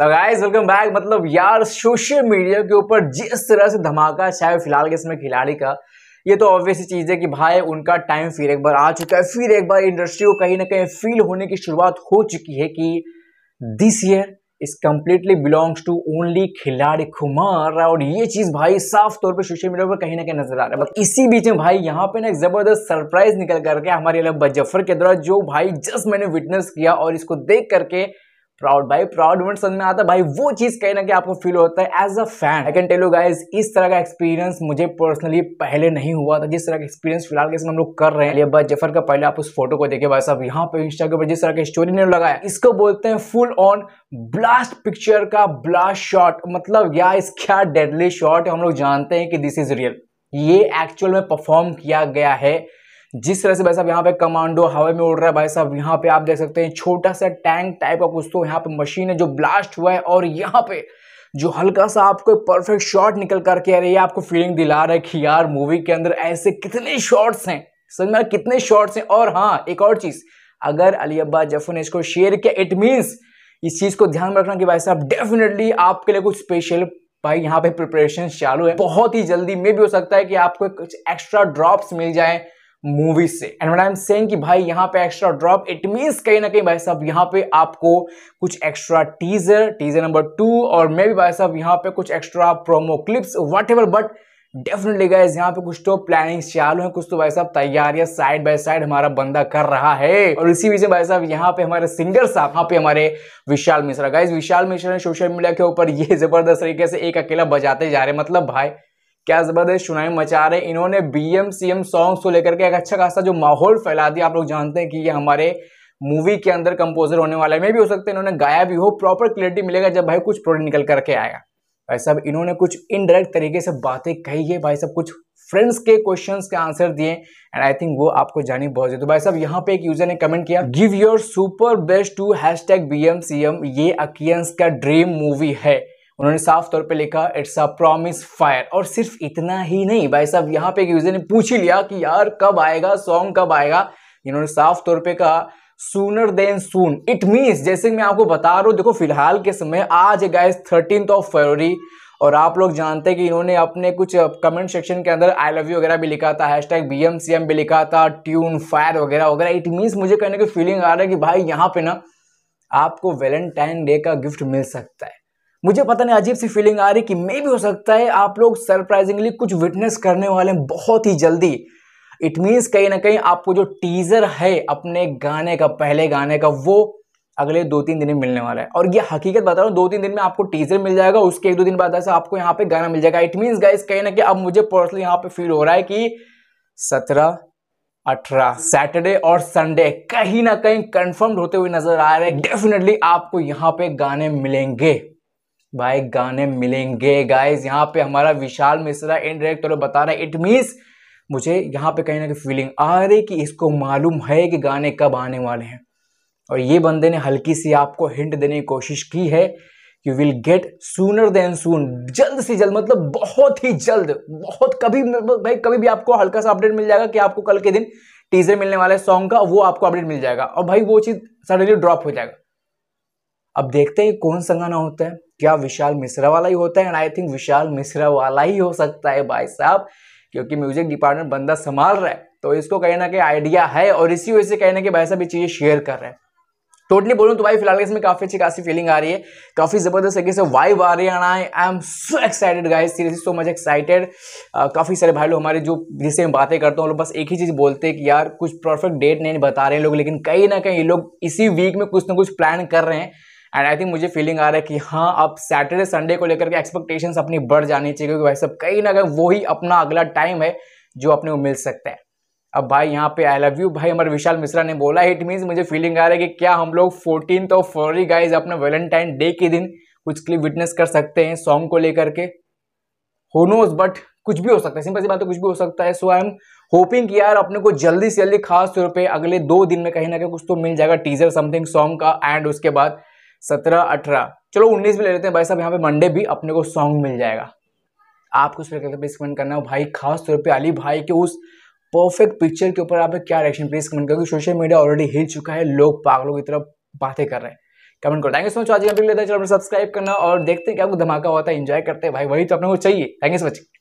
guys welcome back मतलब यार social media के ऊपर जिस तरह से धमाका चाहे फिलहाल के इसमें खिलाड़ी का ये तो ऑब्वियस चीज़ है कि भाई उनका टाइम फिर एक बार आ चुका है फिर एक बार इंडस्ट्री को कहीं ना कहीं फील होने की शुरुआत हो चुकी है कि this year is completely belongs to only Khiladi Kumar और ये चीज़ भाई साफ तौर पर सोशल मीडिया पर कहीं ना कहीं नजर आ रहा है मतलब इसी बीच में भाई यहाँ पे ना एक ज़बरदस्त सरप्राइज निकल करके हमारे अलग जफर के द्वारा जो भाई जस्ट मैंने विटनेस किया और इसको देख करके प्राउड भाई प्राउड मोमेंट समझ में आता है भाई वो चीज कहीं ना कहीं आपको फील होता है as a fan I can tell you guys इस तरह का एक्सपीरियंस मुझे पर्सनली पहले नहीं हुआ था जिस तरह का एक्सपीरियंस फिलहाल समय हम लोग कर रहे हैं बस जफर का पहले आप उस फोटो को देखे भाई साहब यहाँ पे इंस्टाग्राम पर जिस तरह की स्टोरी ने लगाया इसको बोलते हैं फुल ऑन ब्लास्ट पिक्चर का ब्लास्ट शॉट मतलब या इस क्या डेडली शॉट हम लोग जानते हैं कि दिस इज रियल ये एक्चुअल में परफॉर्म किया गया है जिस तरह से भाई साहब यहाँ पे कमांडो हवा में उड़ रहा है भाई साहब यहाँ पे आप देख सकते हैं छोटा सा टैंक टाइप का कुछ तो यहाँ पे मशीन है जो ब्लास्ट हुआ है और यहाँ पे जो हल्का सा आपको परफेक्ट शॉट निकल करके आ रही है आपको फीलिंग दिला रहा है कि यार मूवी के अंदर ऐसे कितने शॉर्ट्स हैं समझ में कितने शॉर्ट्स हैं और हाँ एक और चीज़ अगर अली अब्बा जफर ने इसको शेयर किया इट मीन्स इस चीज़ को ध्यान में रखना कि भाई साहब डेफिनेटली आपके लिए कुछ स्पेशल भाई यहाँ पे प्रिपरेशन चालू है बहुत ही जल्दी में भी हो सकता है कि आपको कुछ एक्स्ट्रा ड्रॉप्स मिल जाए मूवी से and when I am saying कि भाई यहाँ पे एक्स्ट्रा ड्रॉप इट मीन्स कहीं ना कहीं भाई साहब यहाँ पे आपको कुछ extra teaser teaser number two और मे भी भाई साहब यहाँ पे कुछ extra promo clips what but definitely guys यहाँ पे कुछ तो प्लानिंग चालू है कुछ तो भाई साहब तैयारियां साइड बाय साइड हमारा बंदा कर रहा है और इसी वजह से भाई साहब यहाँ पे हमारे सिंगर साहब यहाँ पे हमारे विशाल मिश्रा गाइज विशाल मिश्रा ने सोशल मीडिया के ऊपर ये जबरदस्त तरीके से एक अकेला बजाते जा रहे मतलब भाई क्या जबरदस्त सुनाई मचा रहे इन्होंने B M C M songs को लेकर के एक अच्छा खासा जो माहौल फैला दिया आप लोग जानते हैं कि ये हमारे मूवी के अंदर कंपोजर होने वाला है मे भी हो सकता है इन्होंने गाया भी हो प्रॉपर क्लियरिटी मिलेगा जब भाई कुछ प्रोडक्ट निकल करके आएगा भाई साहब इन्होंने कुछ इनडायरेक्ट तरीके से बातें कही है भाई साहब कुछ फ्रेंड्स के क्वेश्चन के आंसर दिए एंड आई थिंक वो आपको जानी बहुत जरूरी तो भाई साहब यहाँ पे एक यूजर ने कमेंट किया give your super best to hashtag B M C M ये अकियंस का ड्रीम मूवी है उन्होंने साफ तौर पे लिखा इट्स अ प्रॉमिस फायर और सिर्फ इतना ही नहीं भाई साहब यहाँ पे एक यूजर ने पूछ ही लिया कि यार कब आएगा सॉन्ग कब आएगा इन्होंने साफ तौर पे कहा sooner than soon it means जैसे मैं आपको बता रहा हूँ देखो फिलहाल के समय आज है थर्टीन ऑफ फरवरी और आप लोग जानते हैं कि इन्होंने अपने कुछ कमेंट सेक्शन के अंदर आई लव यू वगैरह भी लिखा था hashtag B M C M भी लिखा था ट्यून फायर वगैरह वगैरह इट मीन्स मुझे कहने की फीलिंग आ रहा है कि भाई यहाँ पे ना आपको वेलेंटाइन डे का गिफ्ट मिल सकता है मुझे पता नहीं अजीब सी फीलिंग आ रही कि मे भी हो सकता है आप लोग सरप्राइजिंगली कुछ विटनेस करने वाले हैं बहुत ही जल्दी इट मीन्स कहीं ना कहीं आपको जो टीज़र है अपने गाने का पहले गाने का वो अगले दो तीन दिन में मिलने वाला है और ये हकीकत बता रहा हूँ दो तीन दिन में आपको टीजर मिल जाएगा उसके एक दो दिन बाद ऐसा आपको यहाँ पे गाना मिल जाएगा इट मीन्स गाइस कहीं ना कहीं अब मुझे पर्सनली यहाँ पे फील हो रहा है कि सत्रह अठारह सैटरडे और संडे कहीं ना कहीं कंफर्म्ड होते हुए नजर आ रहे हैं डेफिनेटली आपको यहाँ पे गाने मिलेंगे भाई गाने मिलेंगे गाइज यहाँ पे हमारा विशाल मिश्रा इनडायरेक्ट डायरेक्टर पर बता रहा है इट मीन्स मुझे यहाँ पे कहीं ना कहीं फीलिंग आ रही कि इसको मालूम है कि गाने कब आने वाले हैं और ये बंदे ने हल्की सी आपको हिंट देने की कोशिश की है you will get sooner than soon जल्द से जल्द मतलब बहुत ही जल्द बहुत कभी मतलब भाई कभी भी आपको हल्का सा अपडेट मिल जाएगा कि आपको कल के दिन टीजर मिलने वाला है सॉन्ग का वो आपको अपडेट मिल जाएगा और भाई वो चीज़ सडनली ड्रॉप हो जाएगा अब देखते हैं कौन संगाना होता है क्या विशाल मिश्रा वाला ही होता है and I think Vishal Mishra वाला ही हो सकता है भाई साहब क्योंकि म्यूजिक डिपार्टमेंट बंदा संभाल रहा है तो इसको कहीं ना कहीं आइडिया है और इसी वजह से कहीं ना कहीं भाई साहब ये चीज़ें शेयर कर रहे हैं टोटली बोलूँ तो भाई फिलहाल इसमें काफी अच्छी खासी फीलिंग आ रही है काफी जबरदस्त तरीके से वाइब आ रही है I I am so excited guys seriously so much excited काफी सारे भाई लोग हमारे जो जिससे मैं बातें करता हूँ लोग बस एक ही चीज बोलते हैं कि यार कुछ परफेक्ट डेट नहीं बता रहे हैं लोग लेकिन कहीं ना कहीं लोग इसी वीक में कुछ ना कुछ प्लान कर रहे हैं एंड आई थिंक मुझे फीलिंग आ रहा है कि हाँ अब सैटरडे संडे को लेकर के एक्सपेक्टेशंस अपनी बढ़ जानी चाहिए क्योंकि भाई सब कहीं ना कहीं वही अपना अगला टाइम है जो अपने को मिल सकता है अब भाई यहाँ पे आई लव यू भाई हमारे विशाल मिश्रा ने बोला इट मीन्स मुझे फीलिंग आ रहा है कि क्या हम लोग फोर्टीन ऑफ फरवरी गाइज अपने वैलेंटाइन डे के दिन कुछ क्लिप विटनेस कर सकते हैं सॉन्ग को लेकर के हो नोज बट कुछ भी हो सकता है सिंपल सी बात तो कुछ भी हो सकता है सो आई एम होपिंग कि यार अपने को जल्दी से जल्दी खास तौर पे अगले दो दिन में कहीं ना कहीं कुछ तो मिल जाएगा टीजर समथिंग सॉन्ग का एंड उसके बाद सत्रह अठारह चलो उन्नीस भी ले लेते हैं भाई साहब यहाँ पे मंडे भी अपने को सॉन्ग मिल जाएगा आपको उस पर प्लीज कमेंट करना है भाई खास तौर पे अली भाई के उस परफेक्ट पिक्चर के ऊपर आप क्या रिएक्शन प्लीज कमेंट करोगे सोशल मीडिया ऑलरेडी हिल चुका है लोग पागलों की तरफ बातें कर रहे हैं कमेंट करो थैंक यू सो मच आज लेते हैं चलो सब्सक्राइब करना और देखते हैं क्या आपको धमाका होता है इंजॉय करते हैं भाई वही तो अपने को चाहिए थैंक यू सो मच